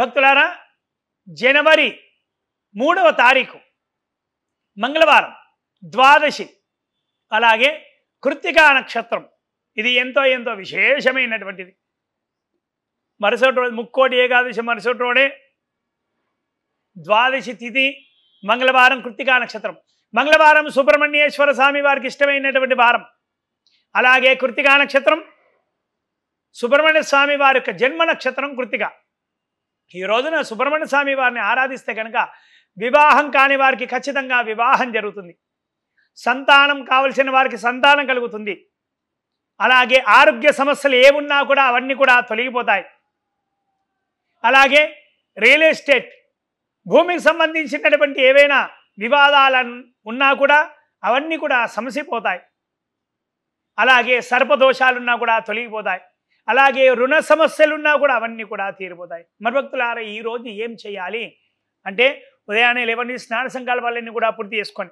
భక్తులారా జనవరి మూడవ తారీఖు మంగళవారం ద్వాదశి అలాగే కృత్తికా నక్షత్రం ఇది ఎంతో ఎంతో విశేషమైనటువంటిది మరుసటి రోజు ముక్కోటి ఏకాదశి మరుసటి రోడే ద్వాదశి తిథి మంగళవారం కృత్తికా నక్షత్రం మంగళవారం సుబ్రహ్మణ్యేశ్వర స్వామి వారికి ఇష్టమైనటువంటి వారం అలాగే కృత్తికా నక్షత్రం సుబ్రహ్మణ్య స్వామి వారి యొక్క జన్మ నక్షత్రం కృత్తిక ఈ రోజున సుబ్రహ్మణ్య స్వామి వారిని ఆరాధిస్తే కనుక వివాహం కాని వారికి ఖచ్చితంగా వివాహం జరుగుతుంది సంతానం కావలసిన వారికి సంతానం కలుగుతుంది అలాగే ఆరోగ్య సమస్యలు ఏమున్నా కూడా అవన్నీ కూడా తొలగిపోతాయి అలాగే రియల్ ఎస్టేట్ భూమికి సంబంధించినటువంటి ఏవైనా వివాదాలు ఉన్నా కూడా అవన్నీ కూడా సమసిపోతాయి అలాగే సర్పదోషాలున్నా కూడా తొలగిపోతాయి అలాగే రుణ సమస్యలున్నా కూడా అవన్నీ కూడా తీరిపోతాయి మరభక్తులారా ఈ రోజు ఏం చేయాలి అంటే ఉదయాన్నే లేవని స్నాన సంకల్పాలన్నీ కూడా పూర్తి చేసుకొని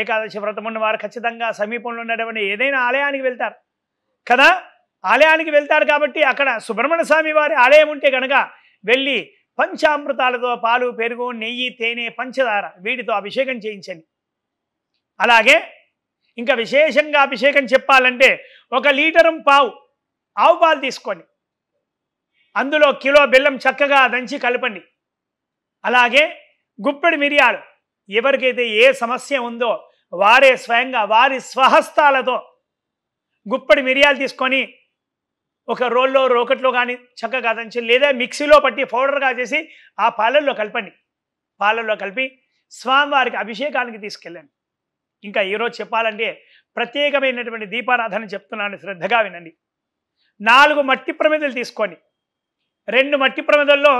ఏకాదశి వ్రతం ఉన్న వారు ఖచ్చితంగా సమీపంలో ఉన్నటువంటి ఏదైనా ఆలయానికి వెళ్తారు కదా ఆలయానికి వెళ్తారు కాబట్టి అక్కడ సుబ్రహ్మణ్య స్వామి వారి ఆలయం ఉంటే కనుక వెళ్ళి పంచామృతాలతో పాలు పెరుగు నెయ్యి తేనె పంచదార వీటితో అభిషేకం చేయించండి అలాగే ఇంకా విశేషంగా అభిషేకం చెప్పాలంటే ఒక లీటరం పావు ఆవు పాలు తీసుకోండి అందులో కిలో బెల్లం చక్కగా దంచి కలపండి అలాగే గుప్పెడు మిరియాలు ఎవరికైతే ఏ సమస్య ఉందో వారే స్వయంగా వారి స్వహస్తాలతో గుప్పడి మిరియాలు తీసుకొని ఒక రోల్లో రోకట్లో కానీ చక్కగా దంచి లేదా మిక్సీలో పట్టి పౌడర్గా చేసి ఆ పాలల్లో కలపండి పాలల్లో కలిపి స్వామివారికి అభిషేకానికి తీసుకెళ్ళండి ఇంకా ఈరోజు చెప్పాలంటే ప్రత్యేకమైనటువంటి దీపారాధన చెప్తున్నాను శ్రద్ధగా వినండి నాలుగు మట్టి ప్రమిదలు తీసుకొని రెండు మట్టి ప్రమిదల్లో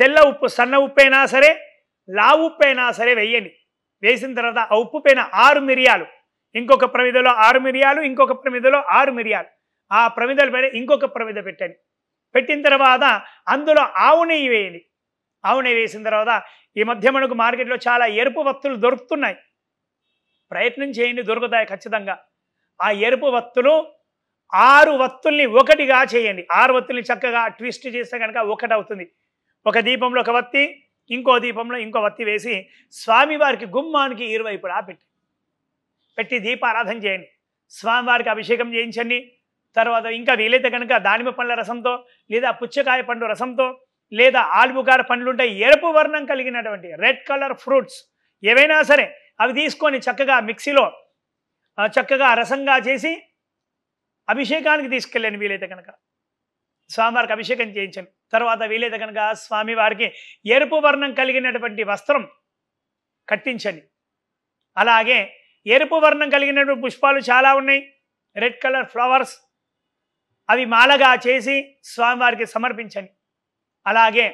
తెల్ల ఉప్పు సన్న ఉప్పు అయినా సరే లావు అయినా సరే వేయండి వేసిన తర్వాత ఆ ఉప్పు పైన ఆరు మిరియాలు ఇంకొక ప్రమిదలో ఆరు మిరియాలు ఇంకొక ప్రమిదలో ఆరు మిరియాలు ఆ ప్రమిదల పైన ఇంకొక ప్రమిద పెట్టండి పెట్టిన తర్వాత అందులో ఆవు నెయ్యి వేయండి ఆవు నెయ్యి వేసిన తర్వాత ఈ మధ్య మనకు మార్కెట్లో చాలా ఎరుపు వత్తులు దొరుకుతున్నాయి ప్రయత్నం చేయండి దొరుకుతాయి ఖచ్చితంగా ఆ ఎరుపు వత్తులు ఆరు వత్తుల్ని ఒకటిగా చేయండి ఆరు వత్తుల్ని చక్కగా ట్విస్ట్ చేస్తే కనుక ఒకటి అవుతుంది ఒక దీపంలో ఒక వత్తి ఇంకో దీపంలో ఇంకో వత్తి వేసి స్వామివారికి గుమ్మానికి ఇరువైపులా పెట్టి పెట్టి దీపారాధన చేయండి స్వామివారికి అభిషేకం చేయించండి తర్వాత ఇంకా వీలైతే కనుక దానిమ్మ పండ్ల రసంతో లేదా పుచ్చకాయ పండు రసంతో లేదా పండ్లు ఉంటే ఎరుపు వర్ణం కలిగినటువంటి రెడ్ కలర్ ఫ్రూట్స్ ఏవైనా సరే అవి తీసుకొని చక్కగా మిక్సీలో చక్కగా రసంగా చేసి అభిషేకానికి తీసుకెళ్ళాను వీలైతే కనుక స్వామివారికి అభిషేకం చేయించాను తర్వాత వీలైతే కనుక స్వామివారికి ఎరుపు వర్ణం కలిగినటువంటి వస్త్రం కట్టించండి అలాగే ఎరుపు వర్ణం కలిగినటువంటి పుష్పాలు చాలా ఉన్నాయి రెడ్ కలర్ ఫ్లవర్స్ అవి మాలగా చేసి స్వామివారికి సమర్పించండి అలాగే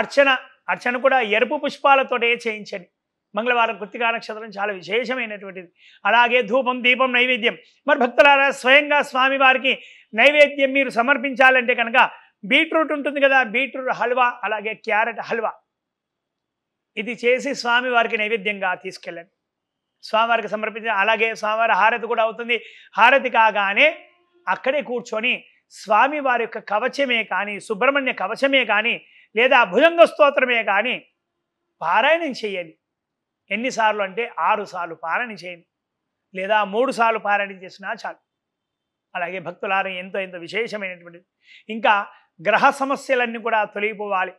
అర్చన అర్చన కూడా ఎరుపు పుష్పాలతోటే చేయించండి మంగళవారం కృత్తికా నక్షత్రం చాలా విశేషమైనటువంటిది అలాగే ధూపం దీపం నైవేద్యం మరి భక్తులారా స్వయంగా స్వామివారికి నైవేద్యం మీరు సమర్పించాలంటే కనుక బీట్రూట్ ఉంటుంది కదా బీట్రూట్ హల్వా అలాగే క్యారెట్ హల్వా ఇది చేసి స్వామివారికి నైవేద్యంగా తీసుకెళ్ళండి స్వామివారికి సమర్పించిన అలాగే స్వామివారి హారతి కూడా అవుతుంది హారతి కాగానే అక్కడే కూర్చొని స్వామివారి యొక్క కవచమే కానీ సుబ్రహ్మణ్య కవచమే కానీ లేదా భుజంగ స్తోత్రమే కానీ పారాయణం చేయాలి ఎన్నిసార్లు అంటే ఆరు సార్లు పారాయణ చేయండి లేదా మూడు సార్లు పారాయణ చేసినా చాలు అలాగే భక్తులారం ఎంతో ఎంతో విశేషమైనటువంటిది ఇంకా గ్రహ సమస్యలన్నీ కూడా తొలగిపోవాలి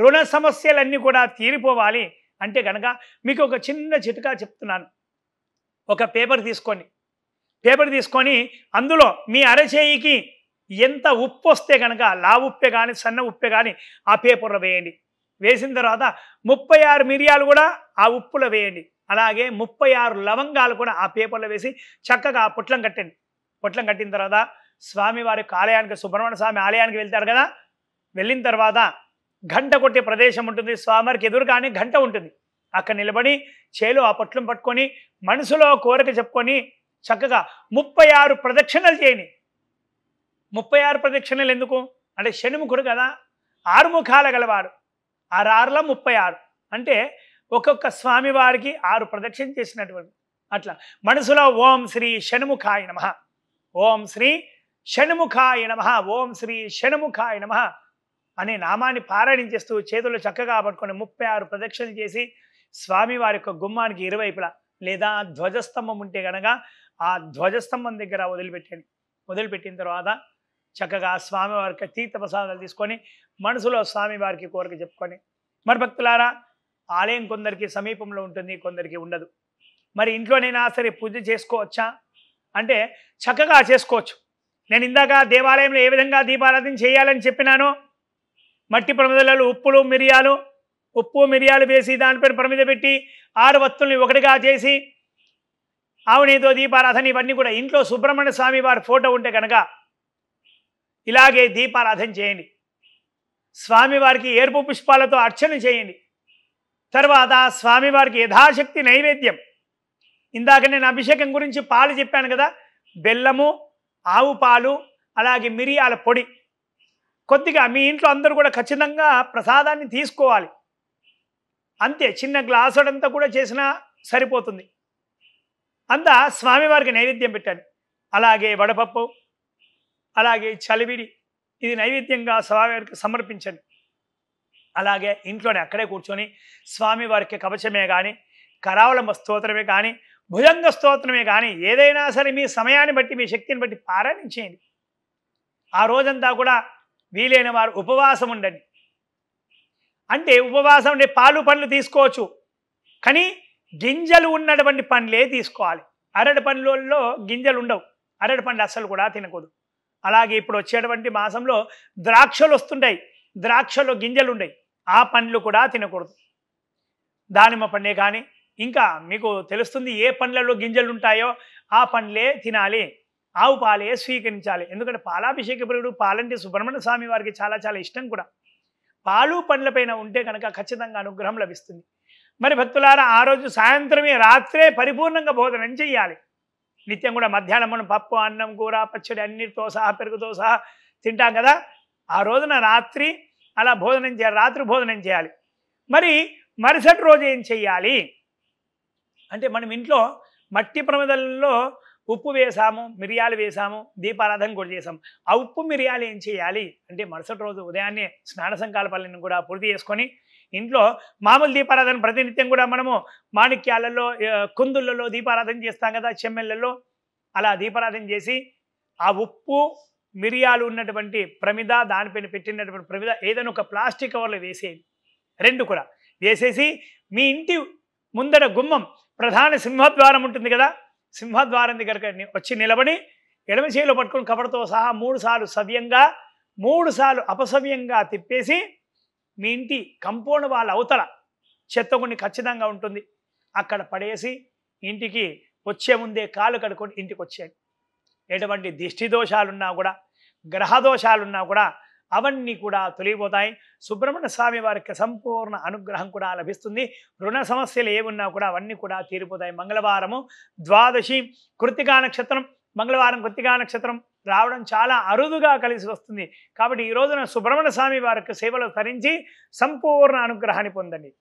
రుణ సమస్యలన్నీ కూడా తీరిపోవాలి అంటే కనుక మీకు ఒక చిన్న చిటకా చెప్తున్నాను ఒక పేపర్ తీసుకొని పేపర్ తీసుకొని అందులో మీ అరచేయికి ఎంత ఉప్పు వస్తే కనుక లావు ఉప్పే కానీ సన్న ఉప్పే కానీ ఆ పేపర్లో వేయండి వేసిన తర్వాత ముప్పై ఆరు మిరియాలు కూడా ఆ ఉప్పులో వేయండి అలాగే ముప్పై ఆరు లవంగాలు కూడా ఆ పేపర్లో వేసి చక్కగా పొట్లం కట్టండి పొట్లం కట్టిన తర్వాత స్వామివారి ఆలయానికి సుబ్రహ్మణ్య స్వామి ఆలయానికి వెళ్తారు కదా వెళ్ళిన తర్వాత గంట కొట్టే ప్రదేశం ఉంటుంది స్వామివారికి ఎదురుగానే గంట ఉంటుంది అక్కడ నిలబడి చేలో ఆ పొట్లం పట్టుకొని మనసులో కోరిక చెప్పుకొని చక్కగా ముప్పై ఆరు ప్రదక్షిణలు చేయని ముప్పై ఆరు ప్రదక్షిణలు ఎందుకు అంటే శనిముఖుడు కదా ఆరుముఖాల గలవాడు ఆరారులో ముప్పై ఆరు అంటే ఒక్కొక్క స్వామివారికి ఆరు ప్రదక్షిణ చేసినటువంటి అట్లా మనసులో ఓం శ్రీ షణ్ముఖాయ నమ ఓం శ్రీ షణ్ముఖాయ నమ ఓం శ్రీ షణ్ముఖాయ నమ అనే నామాన్ని పారాయణం చేస్తూ చేతులు చక్కగా పట్టుకొని ముప్పై ఆరు ప్రదక్షిణలు చేసి స్వామివారి యొక్క గుమ్మానికి ఇరువైపులా లేదా ధ్వజస్తంభం ఉంటే గనక ఆ ధ్వజస్తంభం దగ్గర వదిలిపెట్టండి వదిలిపెట్టిన తర్వాత చక్కగా స్వామివారికి తీర్థ ప్రసాదాలు తీసుకొని మనసులో స్వామివారికి కోరిక చెప్పుకొని మరి భక్తులారా ఆలయం కొందరికి సమీపంలో ఉంటుంది కొందరికి ఉండదు మరి ఇంట్లోనైనా సరే పూజ చేసుకోవచ్చా అంటే చక్కగా చేసుకోవచ్చు నేను ఇందాక దేవాలయంలో ఏ విధంగా దీపారాధన చేయాలని చెప్పినాను మట్టి ప్రమిదలలో ఉప్పులు మిరియాలు ఉప్పు మిరియాలు వేసి దానిపైన ప్రమిద పెట్టి ఆరు వత్తుల్ని ఒకటిగా చేసి ఆవునేతో దీపారాధన ఇవన్నీ కూడా ఇంట్లో సుబ్రహ్మణ్య స్వామి వారి ఫోటో ఉంటే కనుక ఇలాగే దీపారాధన చేయండి స్వామివారికి ఏర్పు పుష్పాలతో అర్చన చేయండి తర్వాత స్వామివారికి యథాశక్తి నైవేద్యం ఇందాక నేను అభిషేకం గురించి పాలు చెప్పాను కదా బెల్లము ఆవు పాలు అలాగే మిరియాల పొడి కొద్దిగా మీ ఇంట్లో అందరూ కూడా ఖచ్చితంగా ప్రసాదాన్ని తీసుకోవాలి అంతే చిన్న గ్లాసుడంతా కూడా చేసినా సరిపోతుంది అంతా స్వామివారికి నైవేద్యం పెట్టాను అలాగే వడపప్పు అలాగే చలివిడి ఇది నైవేద్యంగా స్వామివారికి సమర్పించండి అలాగే ఇంట్లోనే అక్కడే కూర్చొని స్వామివారికి కవచమే కానీ కరావలంబ స్తోత్రమే కానీ భుజంగ స్తోత్రమే కానీ ఏదైనా సరే మీ సమయాన్ని బట్టి మీ శక్తిని బట్టి పారాయణం చేయండి ఆ రోజంతా కూడా వీలైన వారు ఉపవాసం ఉండండి అంటే ఉపవాసం ఉండే పాలు పండ్లు తీసుకోవచ్చు కానీ గింజలు ఉన్నటువంటి పండ్లే తీసుకోవాలి అరటి పండ్లలో గింజలు ఉండవు అరటి పండ్లు అస్సలు కూడా తినకూడదు అలాగే ఇప్పుడు వచ్చేటువంటి మాసంలో ద్రాక్షలు వస్తుంటాయి ద్రాక్షలో గింజలు ఉండయి ఆ పండ్లు కూడా తినకూడదు దానిమ్మ పండే కానీ ఇంకా మీకు తెలుస్తుంది ఏ పండ్లలో గింజలు ఉంటాయో ఆ పండ్లే తినాలి ఆవు పాలే స్వీకరించాలి ఎందుకంటే పాలాభిషేక ప్రియుడు పాలంటే సుబ్రహ్మణ్య స్వామి వారికి చాలా చాలా ఇష్టం కూడా పాలు పండ్లపైన ఉంటే కనుక ఖచ్చితంగా అనుగ్రహం లభిస్తుంది మరి భక్తులారా ఆ రోజు సాయంత్రమే రాత్రే పరిపూర్ణంగా భోజనం చేయాలి నిత్యం కూడా మధ్యాహ్నం మనం పప్పు అన్నం కూర పచ్చడి అన్నిటితో సహా పెరుగుతో సహా తింటాం కదా ఆ రోజున రాత్రి అలా భోజనం చేయాలి రాత్రి భోజనం చేయాలి మరి మరుసటి రోజు ఏం చెయ్యాలి అంటే మనం ఇంట్లో మట్టి ప్రమదల్లో ఉప్పు వేసాము మిరియాలు వేసాము దీపారాధన కూడా చేసాం ఆ ఉప్పు మిరియాలు ఏం చేయాలి అంటే మరుసటి రోజు ఉదయాన్నే స్నాన సంకల్పాలను కూడా పూర్తి చేసుకొని ఇంట్లో మామూలు దీపారాధన ప్రతినిత్యం కూడా మనము మాణిక్యాలలో కుందుళ్ళలో దీపారాధన చేస్తాం కదా చెమ్మెళ్ళలో అలా దీపారాధన చేసి ఆ ఉప్పు మిరియాలు ఉన్నటువంటి ప్రమిద దానిపైన పెట్టినటువంటి ప్రమిద ఏదైనా ఒక ప్లాస్టిక్ కవర్లో వేసేది రెండు కూడా వేసేసి మీ ఇంటి ముందర గుమ్మం ప్రధాన సింహద్వారం ఉంటుంది కదా సింహద్వారం దగ్గరకు వచ్చి నిలబడి ఎడమ చేయిలో పట్టుకుని కబడతో సహా మూడు సార్లు సవ్యంగా మూడు సార్లు అపసవ్యంగా తిప్పేసి మీ ఇంటి కంపౌండ్ వాళ్ళ అవతల చెత్త కొన్ని ఖచ్చితంగా ఉంటుంది అక్కడ పడేసి ఇంటికి వచ్చే ముందే కాలు కడుకొని ఇంటికి వచ్చేయండి ఎటువంటి దిష్టి దోషాలున్నా కూడా గ్రహ దోషాలున్నా కూడా అవన్నీ కూడా తొలిగిపోతాయి సుబ్రహ్మణ్య స్వామి వారికి సంపూర్ణ అనుగ్రహం కూడా లభిస్తుంది రుణ సమస్యలు ఏమున్నా కూడా అవన్నీ కూడా తీరిపోతాయి మంగళవారము ద్వాదశి కృతికా నక్షత్రం మంగళవారం కృతికా నక్షత్రం రావడం చాలా అరుదుగా కలిసి వస్తుంది కాబట్టి ఈ రోజున సుబ్రహ్మణ్య స్వామి వారికి సేవలు తరించి సంపూర్ణ అనుగ్రహాన్ని పొందండి